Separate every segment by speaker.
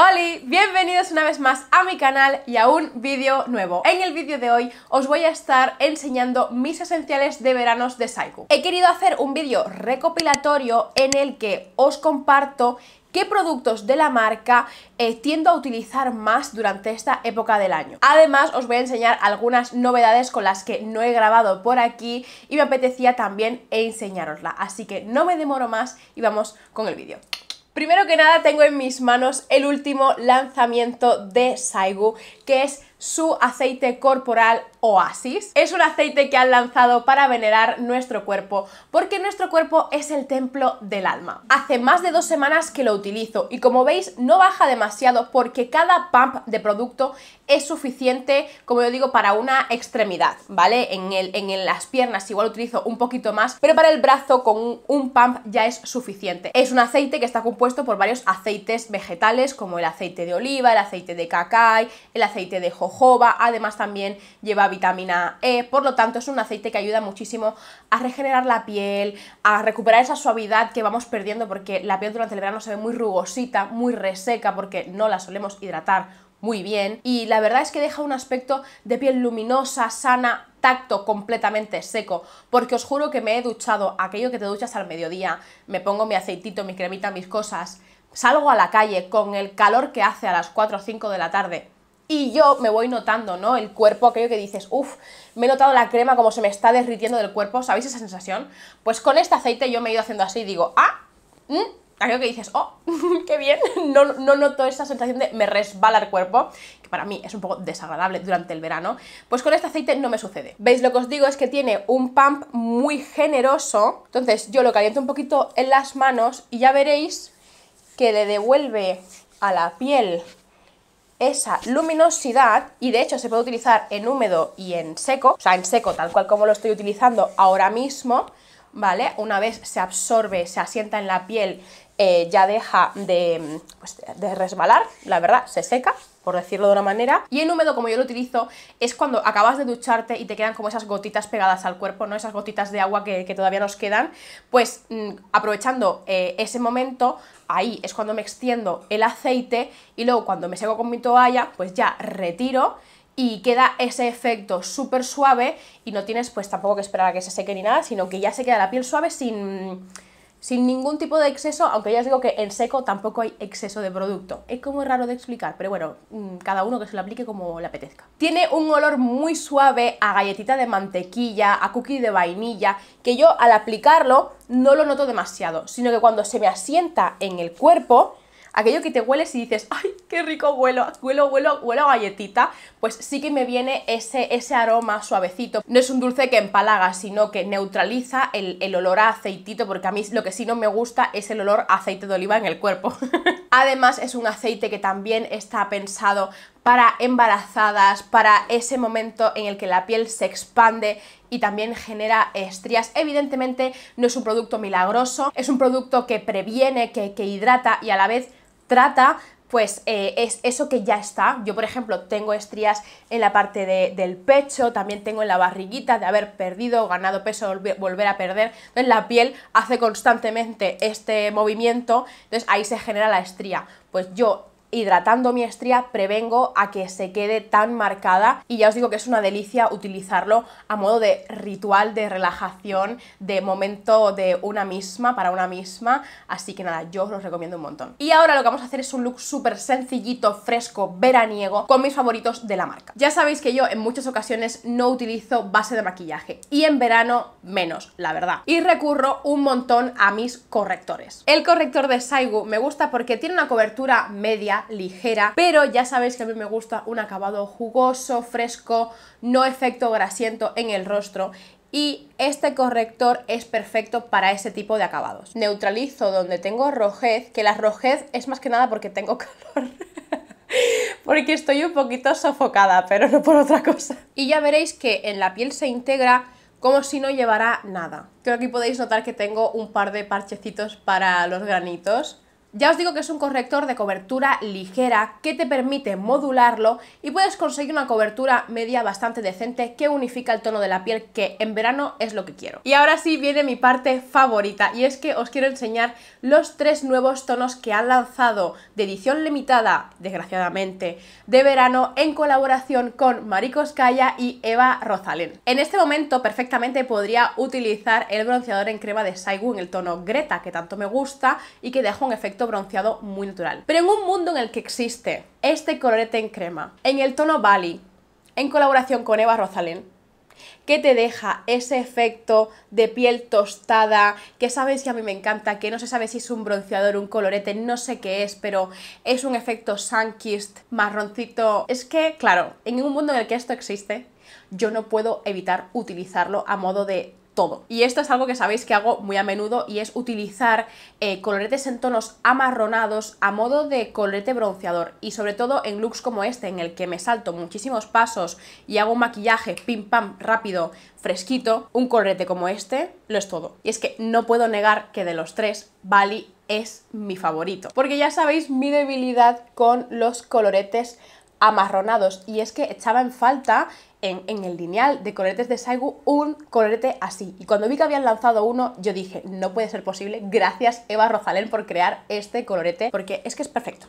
Speaker 1: ¡Holi! Bienvenidos una vez más a mi canal y a un vídeo nuevo. En el vídeo de hoy os voy a estar enseñando mis esenciales de veranos de Saiku. He querido hacer un vídeo recopilatorio en el que os comparto qué productos de la marca eh, tiendo a utilizar más durante esta época del año. Además, os voy a enseñar algunas novedades con las que no he grabado por aquí y me apetecía también enseñarosla. Así que no me demoro más y vamos con el vídeo. Primero que nada tengo en mis manos el último lanzamiento de Saigu, que es su aceite corporal Oasis. Es un aceite que han lanzado para venerar nuestro cuerpo, porque nuestro cuerpo es el templo del alma. Hace más de dos semanas que lo utilizo y como veis no baja demasiado porque cada pump de producto es suficiente, como yo digo, para una extremidad, ¿vale? En, el, en, las piernas igual utilizo un poquito más, pero para el brazo con un, pump ya es suficiente. Es un aceite que está compuesto por varios aceites vegetales como el aceite de oliva, el aceite de cacay, el aceite de además también lleva vitamina E, por lo tanto es un aceite que ayuda muchísimo a regenerar la piel, a recuperar esa suavidad que vamos perdiendo porque la piel durante el verano se ve muy rugosita, muy reseca porque no la solemos hidratar muy bien y la verdad es que deja un aspecto de piel luminosa, sana, tacto completamente seco, porque os juro que me he duchado aquello que te duchas al mediodía, me pongo mi aceitito, mi cremita, mis cosas, salgo a la calle con el calor que hace a las 4 o 5 de la tarde, y yo me voy notando, ¿no? El cuerpo, aquello que dices, uff, me he notado la crema como se me está derritiendo del cuerpo, ¿sabéis esa sensación? Pues con este aceite yo me he ido haciendo así y digo, ah, mm", aquello que dices, oh, qué bien, no, no, noto esa sensación de me resbala el cuerpo, que para mí es un poco desagradable durante el verano, pues con este aceite no me sucede. ¿Veis? Lo que os digo es que tiene un pump muy generoso, entonces yo lo caliento un poquito en las manos y ya veréis que le devuelve a la piel esa luminosidad y de hecho se puede utilizar en húmedo y en seco, o sea, en seco tal cual como lo estoy utilizando ahora mismo, ¿vale? Una vez se absorbe, se asienta en la piel, eh, ya deja pues, de, resbalar, la verdad, se seca, por decirlo de una manera. Y en húmedo, como yo lo utilizo, es cuando acabas de ducharte y te quedan como esas gotitas pegadas al cuerpo, ¿no? Esas gotitas de agua que, todavía nos quedan. Pues mm, aprovechando eh, ese momento, ahí es cuando me extiendo el aceite y luego cuando me seco con mi toalla, pues ya retiro y queda ese efecto súper suave y no tienes pues tampoco que esperar a que se seque ni nada, sino que ya se queda la piel suave sin sin ningún tipo de exceso, aunque ya os digo que en seco tampoco hay exceso de producto. Es como raro de explicar, pero bueno, mm, cada uno que se lo aplique como le apetezca. Tiene un olor muy suave a galletita de mantequilla, a cookie de vainilla, que yo al aplicarlo no lo noto demasiado, sino que cuando se me asienta en el cuerpo aquello que te hueles y dices, ay, qué rico huelo, huelo, huelo, huelo galletita, pues sí que me viene ese, ese aroma suavecito. No es un dulce que empalaga, sino que neutraliza el, olor a aceitito, porque a mí lo que sí no me gusta es el olor a aceite de oliva en el cuerpo. Además es un aceite que también está pensado para embarazadas, para ese momento en el que la piel se expande y también genera estrías. Evidentemente no es un producto milagroso, es un producto que previene, que, que hidrata y a la vez trata pues eh, es eso que ya está. Yo, por ejemplo, tengo estrías en la parte del pecho, también tengo en la barriguita de haber perdido o ganado peso, volver, volver a perder. Entonces la piel hace constantemente este movimiento, entonces ahí se genera la estría. Pues yo hidratando mi estría prevengo a que se quede tan marcada y ya os digo que es una delicia utilizarlo a modo de ritual de relajación, de momento de una misma, para una misma, así que nada, yo os los recomiendo un montón. Y ahora lo que vamos a hacer es un look súper sencillito, fresco, veraniego, con mis favoritos de la marca. Ya sabéis que yo en muchas ocasiones no utilizo base de maquillaje y en verano menos, la verdad. Y recurro un montón a mis correctores. El corrector de Saigu me gusta porque tiene una cobertura media, ligera, pero ya sabéis que a mí me gusta un acabado jugoso, fresco, no efecto grasiento en el rostro y este corrector es perfecto para ese tipo de acabados. Neutralizo donde tengo rojez, que la rojez es más que nada porque tengo calor. porque estoy un poquito sofocada, pero no por otra cosa. Y ya veréis que en la piel se integra como si no llevara nada. Creo que podéis notar que tengo un par de parchecitos para los granitos ya os digo que es un corrector de cobertura ligera que te permite modularlo y puedes conseguir una cobertura media bastante decente que unifica el tono de la piel que en verano es lo que quiero. Y ahora sí viene mi parte favorita y es que os quiero enseñar los tres nuevos tonos que han lanzado de edición limitada, desgraciadamente, de verano en colaboración con Scaya y Eva Rosalén. En este momento perfectamente podría utilizar el bronceador en crema de Saigu en el tono Greta que tanto me gusta y que deja un efecto bronceado muy natural. Pero en un mundo en el que existe este colorete en crema, en el tono Bali, en colaboración con Eva Rosalén, que te deja ese efecto de piel tostada, que sabes que a mí me encanta, que no se sabe si es un bronceador, un colorete, no sé qué es, pero es un efecto sunkist, marroncito. Es que, claro, en un mundo en el que esto existe, yo no puedo evitar utilizarlo a modo de todo. Y esto es algo que sabéis que hago muy a menudo y es utilizar eh, coloretes en tonos amarronados a modo de colorete bronceador y sobre todo en looks como este en el que me salto muchísimos pasos y hago un maquillaje pim pam rápido, fresquito, un colorete como este lo es todo. Y es que no puedo negar que de los tres, Bali es mi favorito. Porque ya sabéis mi debilidad con los coloretes amarronados. Y es que echaba en falta en, el lineal de coloretes de Saigu un colorete así. Y cuando vi que habían lanzado uno, yo dije, no puede ser posible, gracias Eva Rojalén por crear este colorete, porque es que es perfecto.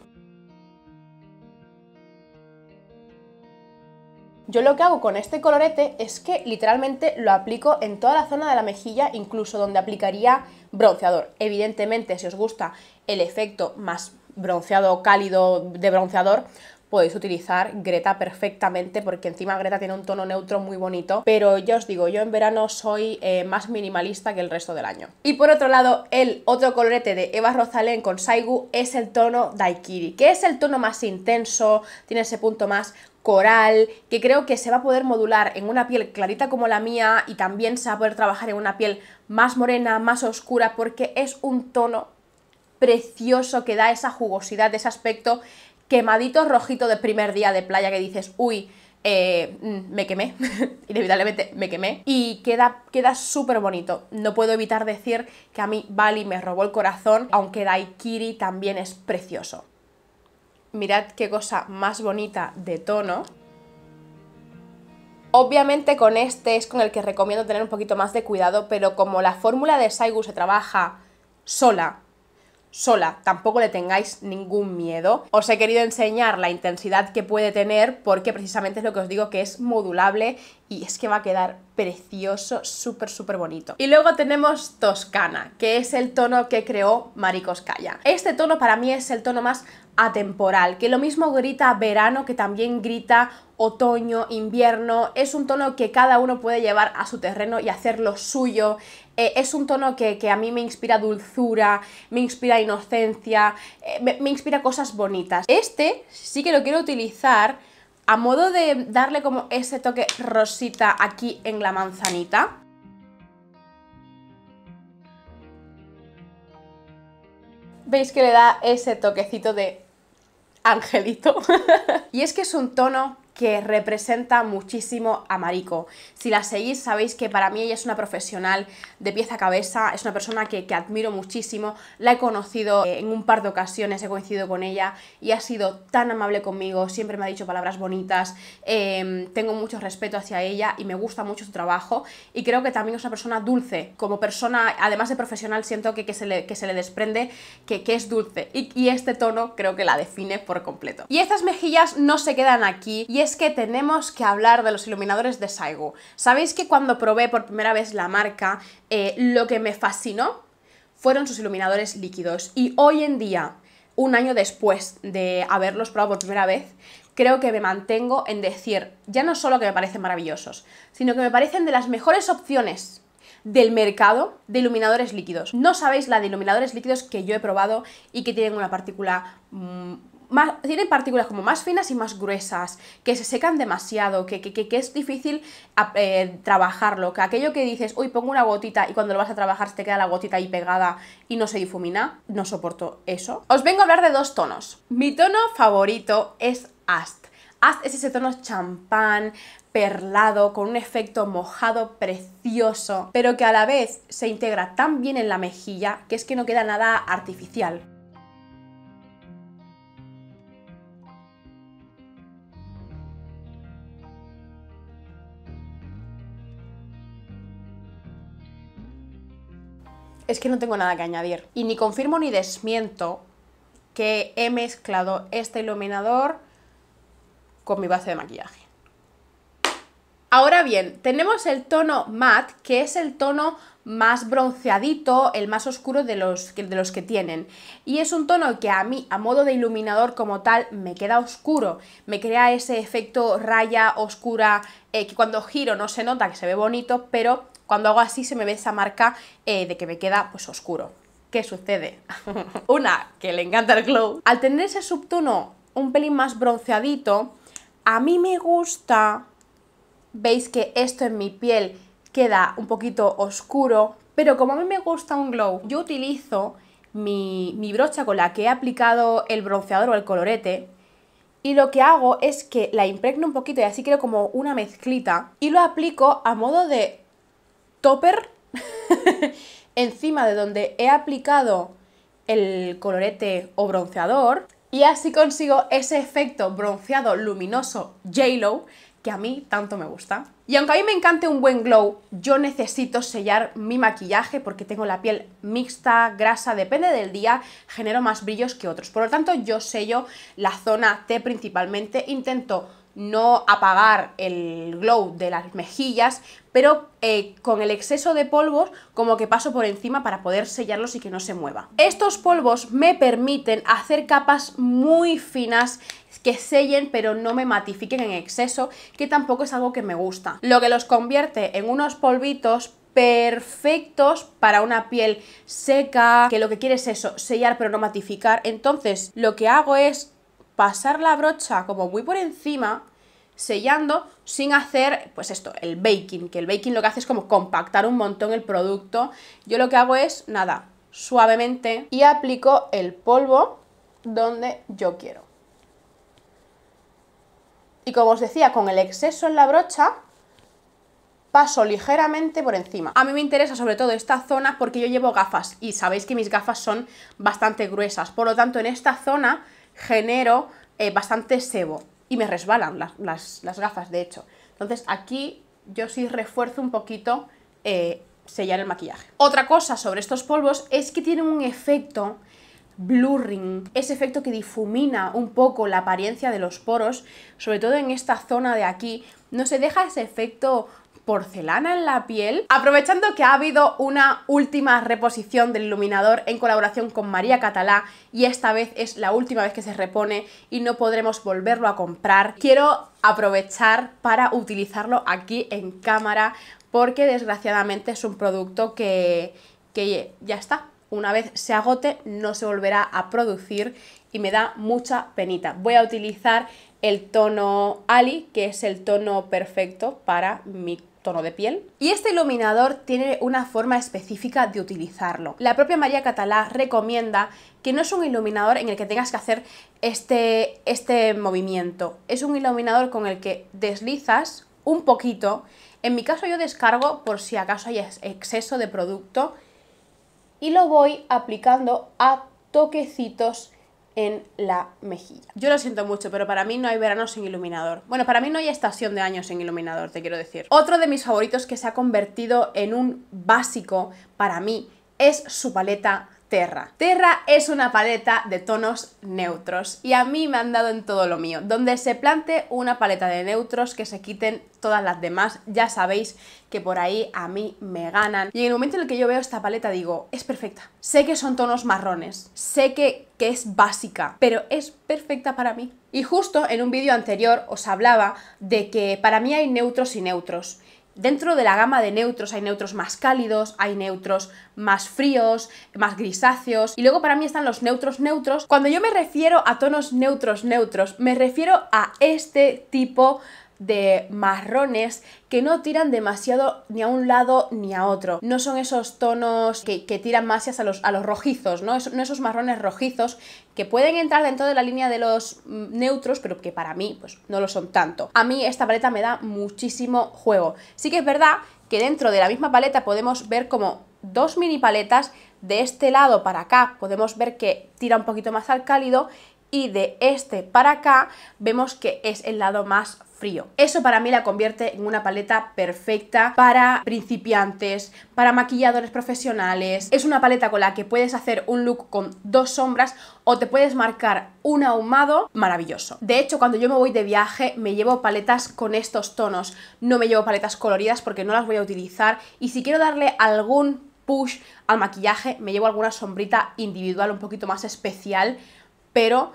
Speaker 1: Yo lo que hago con este colorete es que literalmente lo aplico en toda la zona de la mejilla, incluso donde aplicaría bronceador. Evidentemente, si os gusta el efecto más bronceado cálido de bronceador, podéis utilizar Greta perfectamente porque encima Greta tiene un tono neutro muy bonito, pero ya os digo, yo en verano soy eh, más minimalista que el resto del año. Y por otro lado, el otro colorete de Eva Rosalén con Saigu es el tono Daikiri, que es el tono más intenso, tiene ese punto más coral, que creo que se va a poder modular en una piel clarita como la mía y también se va a poder trabajar en una piel más morena, más oscura, porque es un tono precioso que da esa jugosidad, ese aspecto Quemadito rojito de primer día de playa que dices, uy, eh, mm, me quemé, inevitablemente me quemé, y queda, queda súper bonito. No puedo evitar decir que a mí Bali me robó el corazón, aunque Daikiri también es precioso. Mirad qué cosa más bonita de tono. Obviamente con este es con el que recomiendo tener un poquito más de cuidado, pero como la fórmula de Saigu se trabaja sola, sola, tampoco le tengáis ningún miedo. Os he querido enseñar la intensidad que puede tener porque precisamente es lo que os digo que es modulable y es que va a quedar precioso, súper, súper bonito. Y luego tenemos Toscana, que es el tono que creó Maricoscaya. Este tono para mí es el tono más atemporal, que lo mismo grita verano que también grita otoño, invierno, es un tono que cada uno puede llevar a su terreno y hacerlo suyo eh, es un tono que, a mí me inspira dulzura, me inspira inocencia, eh, me, me inspira cosas bonitas. Este sí que lo quiero utilizar a modo de darle como ese toque rosita aquí en la manzanita. veis que le da ese toquecito de angelito. y es que es un tono que representa muchísimo a Marico. Si la seguís, sabéis que para mí ella es una profesional de pieza a cabeza, es una persona que, admiro muchísimo, la he conocido eh, en un par de ocasiones, he coincidido con ella y ha sido tan amable conmigo, siempre me ha dicho palabras bonitas, em, tengo mucho respeto hacia ella y me gusta mucho su trabajo y creo que también es una persona dulce, como persona, además de profesional, siento que, que, se, le, desprende que, que es dulce y, y este tono creo que la define por completo. Y estas mejillas no se quedan aquí y es que tenemos que hablar de los iluminadores de Saigo. Sabéis que cuando probé por primera vez la marca, eh, lo que me fascinó fueron sus iluminadores líquidos. Y hoy en día, un año después de haberlos probado por primera vez, creo que me mantengo en decir, ya no solo que me parecen maravillosos, sino que me parecen de las mejores opciones del mercado de iluminadores líquidos. No sabéis la de iluminadores líquidos que yo he probado y que tienen una partícula mm, tienen partículas como más finas y más gruesas, que se secan demasiado, que, que, que es difícil eh, trabajarlo, que aquello que dices, uy, pongo una gotita y cuando lo vas a trabajar te queda la gotita ahí pegada y no se difumina, no soporto eso. Os vengo a hablar de dos tonos. Mi tono favorito es Ast. Ast es ese tono champán, perlado, con un efecto mojado precioso, pero que a la vez se integra tan bien en la mejilla que es que no queda nada artificial. es que no tengo nada que añadir. Y ni confirmo ni desmiento que he mezclado este iluminador con mi base de maquillaje. Ahora bien, tenemos el tono matte, que es el tono más bronceadito, el más oscuro de los, que, de los que tienen. Y es un tono que a mí, a modo de iluminador como tal, me queda oscuro, me crea ese efecto raya oscura eh, que cuando giro no se nota, que se ve bonito, pero cuando hago así se me ve esa marca eh, de que me queda pues oscuro. ¿Qué sucede? Una, que le encanta el glow. Al tener ese subtono un pelín más bronceadito, a mí me gusta, veis que esto en mi piel queda un poquito oscuro, pero como a mí me gusta un glow, yo utilizo mi, mi brocha con la que he aplicado el bronceador o el colorete y lo que hago es que la impregno un poquito y así creo como una mezclita y lo aplico a modo de topper encima de donde he aplicado el colorete o bronceador y así consigo ese efecto bronceado luminoso j que a mí tanto me gusta. Y aunque a mí me encante un buen glow, yo necesito sellar mi maquillaje porque tengo la piel mixta, grasa, depende del día, genero más brillos que otros. Por lo tanto, yo sello la zona T principalmente, intento no apagar el glow de las mejillas, pero eh, con el exceso de polvos como que paso por encima para poder sellarlos y que no se mueva. Estos polvos me permiten hacer capas muy finas que sellen pero no me matifiquen en exceso, que tampoco es algo que me gusta. Lo que los convierte en unos polvitos perfectos para una piel seca, que lo que quiere es eso, sellar pero no matificar. Entonces lo que hago es pasar la brocha como muy por encima, sellando sin hacer, pues esto, el baking, que el baking lo que hace es como compactar un montón el producto. Yo lo que hago es, nada, suavemente y aplico el polvo donde yo quiero y como os decía, con el exceso en la brocha paso ligeramente por encima. A mí me interesa sobre todo esta zona porque yo llevo gafas y sabéis que mis gafas son bastante gruesas, por lo tanto en esta zona genero eh, bastante sebo y me resbalan las, gafas de hecho. Entonces aquí yo sí refuerzo un poquito eh, sellar el maquillaje. Otra cosa sobre estos polvos es que tienen un efecto blurring, ese efecto que difumina un poco la apariencia de los poros, sobre todo en esta zona de aquí, no se deja ese efecto porcelana en la piel. Aprovechando que ha habido una última reposición del iluminador en colaboración con María Catalá y esta vez es la última vez que se repone y no podremos volverlo a comprar, quiero aprovechar para utilizarlo aquí en cámara porque desgraciadamente es un producto que, que ya está, una vez se agote no se volverá a producir y me da mucha penita. Voy a utilizar el tono Ali, que es el tono perfecto para mi tono de piel. Y este iluminador tiene una forma específica de utilizarlo. La propia María Catalá recomienda que no es un iluminador en el que tengas que hacer este, este movimiento. Es un iluminador con el que deslizas un poquito. En mi caso yo descargo por si acaso hay exceso de producto y lo voy aplicando a toquecitos en la mejilla. Yo lo siento mucho, pero para mí no hay verano sin iluminador. Bueno, para mí no hay estación de años sin iluminador, te quiero decir. Otro de mis favoritos que se ha convertido en un básico para mí es su paleta Terra. Terra es una paleta de tonos neutros y a mí me han dado en todo lo mío, donde se plante una paleta de neutros que se quiten todas las demás, ya sabéis que por ahí a mí me ganan. Y en el momento en el que yo veo esta paleta digo, es perfecta. Sé que son tonos marrones, sé que, que es básica, pero es perfecta para mí. Y justo en un vídeo anterior os hablaba de que para mí hay neutros y neutros. Dentro de la gama de neutros hay neutros más cálidos, hay neutros más fríos, más grisáceos. Y luego para mí están los neutros neutros. Cuando yo me refiero a tonos neutros neutros, me refiero a este tipo de marrones que no tiran demasiado ni a un lado ni a otro. No son esos tonos que, tiran más los, a los rojizos, ¿no? no esos marrones rojizos que pueden entrar dentro de la línea de los mm, neutros, pero que para mí pues, no lo son tanto. A mí esta paleta me da muchísimo juego. Sí que es verdad que dentro de la misma paleta podemos ver como dos mini paletas de este lado para acá podemos ver que tira un poquito más al cálido y de este para acá vemos que es el lado más frío. Eso para mí la convierte en una paleta perfecta para principiantes, para maquilladores profesionales. Es una paleta con la que puedes hacer un look con dos sombras o te puedes marcar un ahumado maravilloso. De hecho, cuando yo me voy de viaje me llevo paletas con estos tonos. No me llevo paletas coloridas porque no las voy a utilizar y si quiero darle algún push al maquillaje me llevo alguna sombrita individual un poquito más especial pero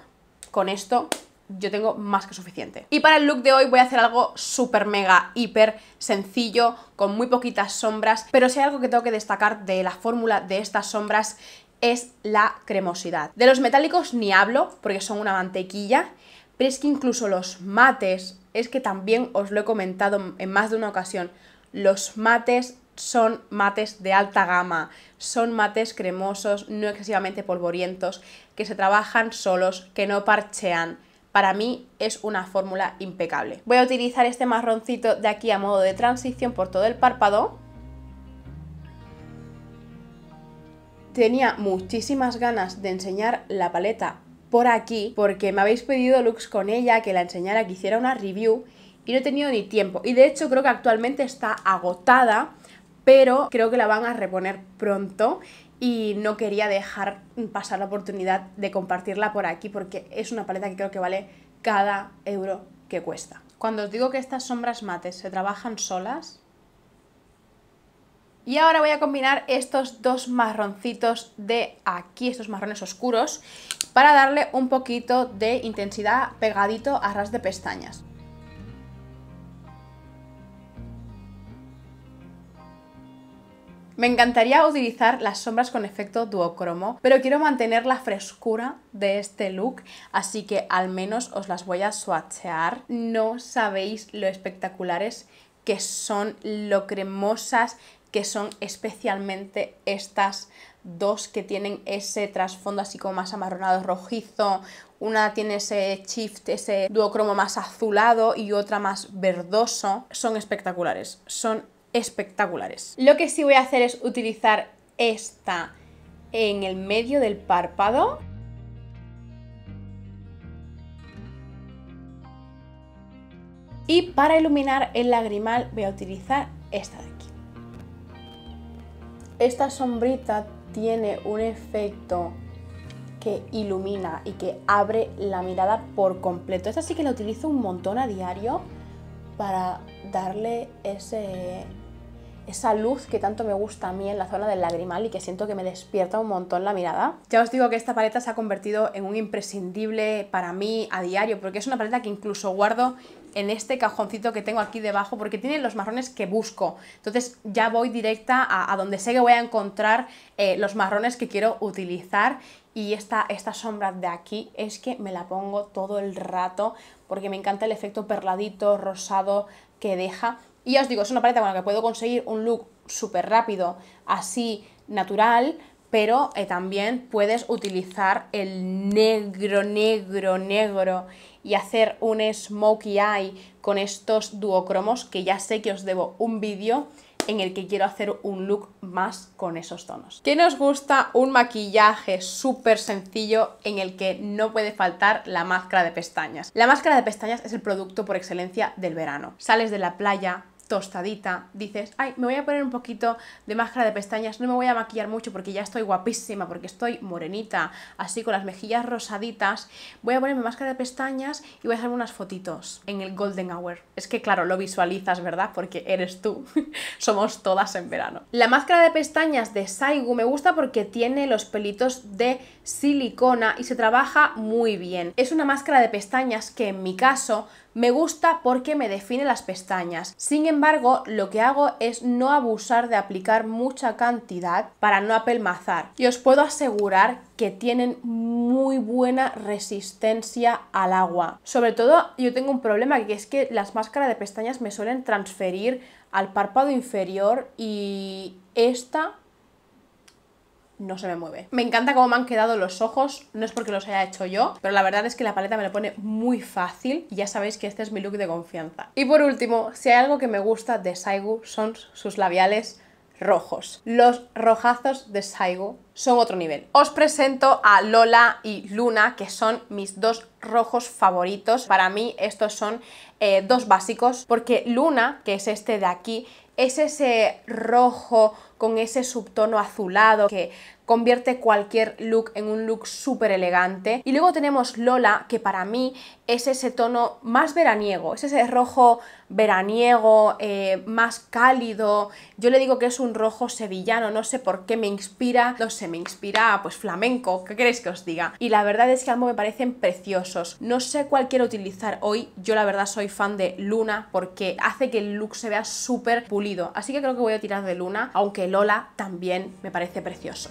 Speaker 1: con esto yo tengo más que suficiente. Y para el look de hoy voy a hacer algo súper mega hiper sencillo, con muy poquitas sombras, pero si hay algo que tengo que destacar de la fórmula de estas sombras es la cremosidad. De los metálicos ni hablo, porque son una mantequilla, pero es que incluso los mates, es que también os lo he comentado en más de una ocasión, los mates son mates de alta gama, son mates cremosos, no excesivamente polvorientos, que se trabajan solos, que no parchean. Para mí es una fórmula impecable. Voy a utilizar este marroncito de aquí a modo de transición por todo el párpado. Tenía muchísimas ganas de enseñar la paleta por aquí porque me habéis pedido looks con ella, que la enseñara, que hiciera una review y no he tenido ni tiempo. Y de hecho creo que actualmente está agotada pero creo que la van a reponer pronto y no quería dejar pasar la oportunidad de compartirla por aquí porque es una paleta que creo que vale cada euro que cuesta. Cuando os digo que estas sombras mates se trabajan solas, y ahora voy a combinar estos dos marroncitos de aquí, estos marrones oscuros, para darle un poquito de intensidad pegadito a ras de pestañas. Me encantaría utilizar las sombras con efecto duocromo, pero quiero mantener la frescura de este look, así que al menos os las voy a swatchear. No sabéis lo espectaculares que son, lo cremosas que son especialmente estas dos que tienen ese trasfondo así como más amarronado rojizo, una tiene ese shift, ese duocromo más azulado y otra más verdoso, son espectaculares, son espectaculares. Lo que sí voy a hacer es utilizar esta en el medio del párpado. Y para iluminar el lagrimal voy a utilizar esta de aquí. Esta sombrita tiene un efecto que ilumina y que abre la mirada por completo. Esta sí que la utilizo un montón a diario para darle ese esa luz que tanto me gusta a mí en la zona del lagrimal y que siento que me despierta un montón la mirada. Ya os digo que esta paleta se ha convertido en un imprescindible para mí a diario, porque es una paleta que incluso guardo en este cajoncito que tengo aquí debajo, porque tiene los marrones que busco. Entonces ya voy directa a, donde sé que voy a encontrar eh, los marrones que quiero utilizar y esta sombra de aquí es que me la pongo todo el rato porque me encanta el efecto perladito, rosado que deja y os digo, es una paleta con la que puedo conseguir un look súper rápido, así natural, pero eh, también puedes utilizar el negro, negro, negro y hacer un smokey eye con estos duocromos que ya sé que os debo un vídeo en el que quiero hacer un look más con esos tonos. ¿Qué nos gusta? Un maquillaje súper sencillo en el que no puede faltar la máscara de pestañas. La máscara de pestañas es el producto por excelencia del verano. Sales de la playa, tostadita, dices, ay, me voy a poner un poquito de máscara de pestañas, no me voy a maquillar mucho porque ya estoy guapísima, porque estoy morenita, así con las mejillas rosaditas, voy a ponerme máscara de pestañas y voy a hacer unas fotitos en el Golden Hour. Es que claro, lo visualizas, ¿verdad? Porque eres tú, somos todas en verano. La máscara de pestañas de Saigu me gusta porque tiene los pelitos de silicona y se trabaja muy bien. Es una máscara de pestañas que en mi caso me gusta porque me define las pestañas. Sin embargo, lo que hago es no abusar de aplicar mucha cantidad para no apelmazar. Y os puedo asegurar que tienen muy buena resistencia al agua. Sobre todo, yo tengo un problema que es que las máscaras de pestañas me suelen transferir al párpado inferior y esta no se me mueve. Me encanta cómo me han quedado los ojos, no es porque los haya hecho yo, pero la verdad es que la paleta me lo pone muy fácil y ya sabéis que este es mi look de confianza. Y por último, si hay algo que me gusta de Saigu son sus labiales rojos. Los rojazos de Saigu son otro nivel. Os presento a Lola y Luna, que son mis dos rojos favoritos. Para mí estos son eh, dos básicos, porque Luna, que es este de aquí, es ese rojo con ese subtono azulado que convierte cualquier look en un look súper elegante. Y luego tenemos Lola, que para mí es ese tono más veraniego, es ese rojo veraniego, eh, más cálido. Yo le digo que es un rojo sevillano, no sé por qué me inspira, no sé, me inspira pues flamenco, ¿qué queréis que os diga? Y la verdad es que ambos me parecen preciosos. No sé cuál quiero utilizar hoy, yo la verdad soy fan de Luna porque hace que el look se vea súper pulido. Así que creo que voy a tirar de Luna, aunque Lola también me parece precioso.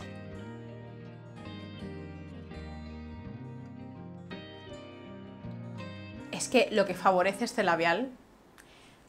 Speaker 1: es que lo que favorece este labial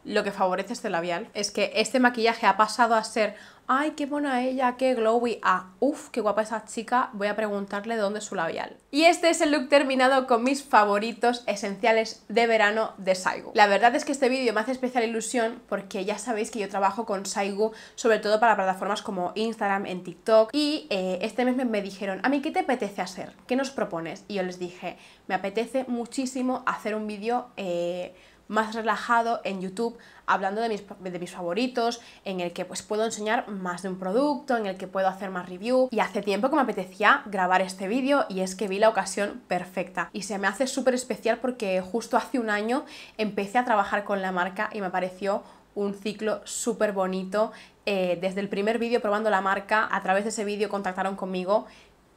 Speaker 1: lo que favorece este labial es que este maquillaje ha pasado a ser ¡Ay, qué buena ella! ¡Qué glowy! ¡Ah, uff, qué guapa esa chica! Voy a preguntarle dónde es su labial. Y este es el look terminado con mis favoritos esenciales de verano de Saigo La verdad es que este vídeo me hace especial ilusión porque ya sabéis que yo trabajo con Saigu sobre todo para plataformas como Instagram, en TikTok y eh, este mes me, dijeron a mí, ¿qué te apetece hacer? ¿Qué nos propones? Y yo les dije, me apetece muchísimo hacer un vídeo... Eh, más relajado en YouTube, hablando de mis, favoritos, en el que pues puedo enseñar más de un producto, en el que puedo hacer más review. Y hace tiempo que me apetecía grabar este vídeo y es que vi la ocasión perfecta. Y se me hace súper especial porque justo hace un año empecé a trabajar con la marca y me pareció un ciclo súper bonito. Eh, desde el primer vídeo probando la marca, a través de ese vídeo contactaron conmigo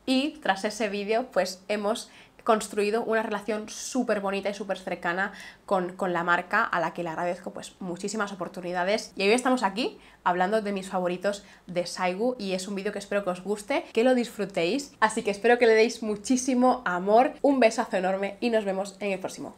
Speaker 1: y tras ese vídeo pues hemos construido una relación súper bonita y súper cercana con, la marca a la que le agradezco pues muchísimas oportunidades. Y hoy estamos aquí hablando de mis favoritos de Saigu y es un vídeo que espero que os guste, que lo disfrutéis, así que espero que le deis muchísimo amor, un besazo enorme y nos vemos en el próximo.